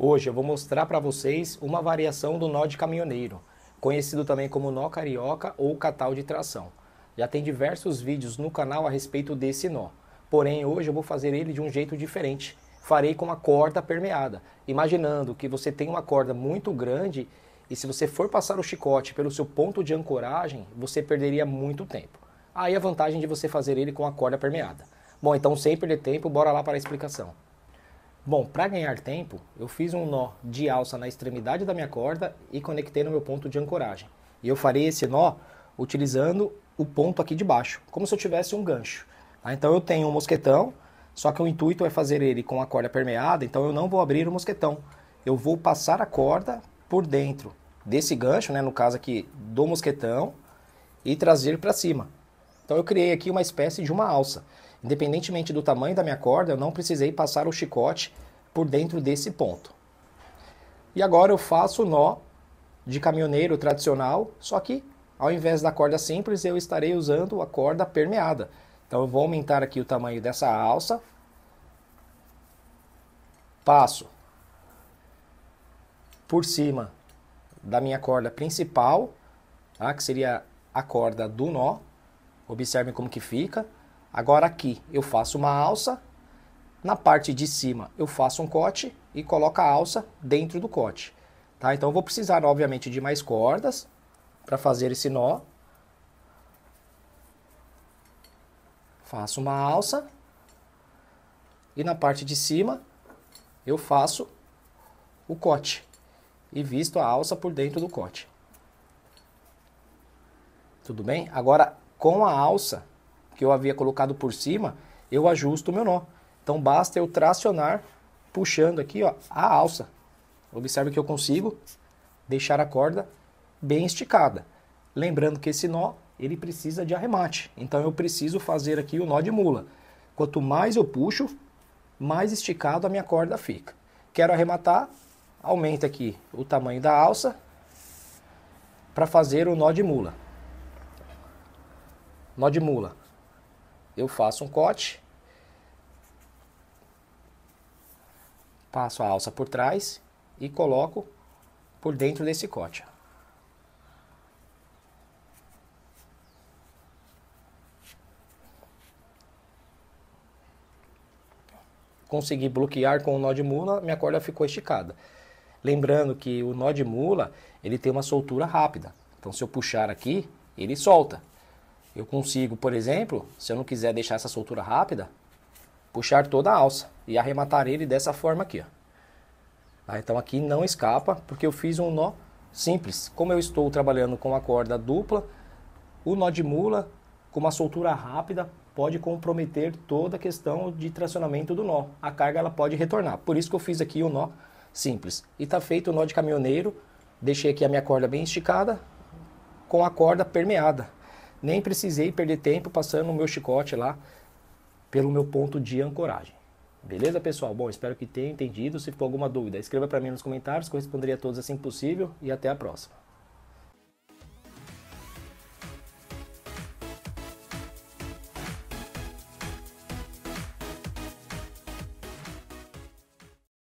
Hoje eu vou mostrar para vocês uma variação do nó de caminhoneiro, conhecido também como nó carioca ou catal de tração. Já tem diversos vídeos no canal a respeito desse nó, porém hoje eu vou fazer ele de um jeito diferente. Farei com uma corda permeada, imaginando que você tem uma corda muito grande e se você for passar o chicote pelo seu ponto de ancoragem, você perderia muito tempo. Aí a vantagem de você fazer ele com a corda permeada. Bom, então sem perder tempo, bora lá para a explicação. Bom, para ganhar tempo, eu fiz um nó de alça na extremidade da minha corda e conectei no meu ponto de ancoragem. E eu farei esse nó utilizando o ponto aqui de baixo, como se eu tivesse um gancho. Tá? Então eu tenho um mosquetão, só que o intuito é fazer ele com a corda permeada, então eu não vou abrir o mosquetão. Eu vou passar a corda por dentro desse gancho, né, no caso aqui do mosquetão, e trazer para cima. Então eu criei aqui uma espécie de uma alça. Independentemente do tamanho da minha corda, eu não precisei passar o chicote por dentro desse ponto. E agora eu faço o nó de caminhoneiro tradicional, só que ao invés da corda simples, eu estarei usando a corda permeada. Então eu vou aumentar aqui o tamanho dessa alça. Passo por cima da minha corda principal, tá? que seria a corda do nó. Observe como que fica. Agora aqui eu faço uma alça, na parte de cima eu faço um cote e coloco a alça dentro do cote. Tá? Então eu vou precisar, obviamente, de mais cordas para fazer esse nó. Faço uma alça e na parte de cima eu faço o cote e visto a alça por dentro do cote. Tudo bem? Agora, com a alça, que eu havia colocado por cima, eu ajusto o meu nó. Então basta eu tracionar puxando aqui ó, a alça. Observe que eu consigo deixar a corda bem esticada. Lembrando que esse nó ele precisa de arremate, então eu preciso fazer aqui o nó de mula. Quanto mais eu puxo, mais esticado a minha corda fica. Quero arrematar, aumenta aqui o tamanho da alça para fazer o nó de mula. Nó de mula eu faço um corte, passo a alça por trás e coloco por dentro desse corte. Consegui bloquear com o nó de mula, minha corda ficou esticada. Lembrando que o nó de mula, ele tem uma soltura rápida. Então se eu puxar aqui, ele solta. Eu consigo, por exemplo, se eu não quiser deixar essa soltura rápida, puxar toda a alça e arrematar ele dessa forma aqui. Ó. Tá, então aqui não escapa, porque eu fiz um nó simples. Como eu estou trabalhando com a corda dupla, o nó de mula, com uma soltura rápida, pode comprometer toda a questão de tracionamento do nó. A carga ela pode retornar. Por isso que eu fiz aqui o um nó simples. E está feito o nó de caminhoneiro. Deixei aqui a minha corda bem esticada, com a corda permeada nem precisei perder tempo passando o meu chicote lá pelo meu ponto de ancoragem. Beleza, pessoal? Bom, espero que tenha entendido. Se ficou alguma dúvida, escreva para mim nos comentários, que eu responderia a todos assim possível. E até a próxima.